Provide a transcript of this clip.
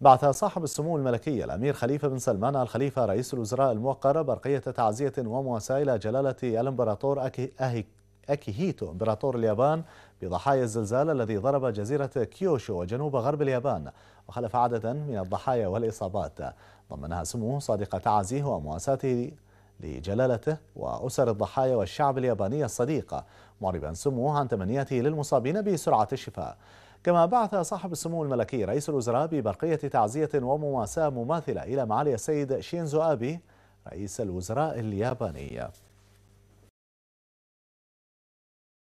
بعث صاحب السمو الملكي الأمير خليفة بن سلمان الخليفة رئيس الوزراء الموقر برقية تعزية ومواساة إلى جلالة الإمبراطور أكي أكيهيتو إمبراطور اليابان بضحايا الزلزال الذي ضرب جزيرة كيوشو وجنوب غرب اليابان وخلف عددا من الضحايا والإصابات ضمنها سموه صادق تعازيه ومواساته لجلالته وأسر الضحايا والشعب الياباني الصديق معربا سموه عن تمنياته للمصابين بسرعة الشفاء كما بعث صاحب السمو الملكي رئيس الوزراء ببرقية تعزية ومواساة مماثلة إلى معالي السيد شينزو آبي رئيس الوزراء الياباني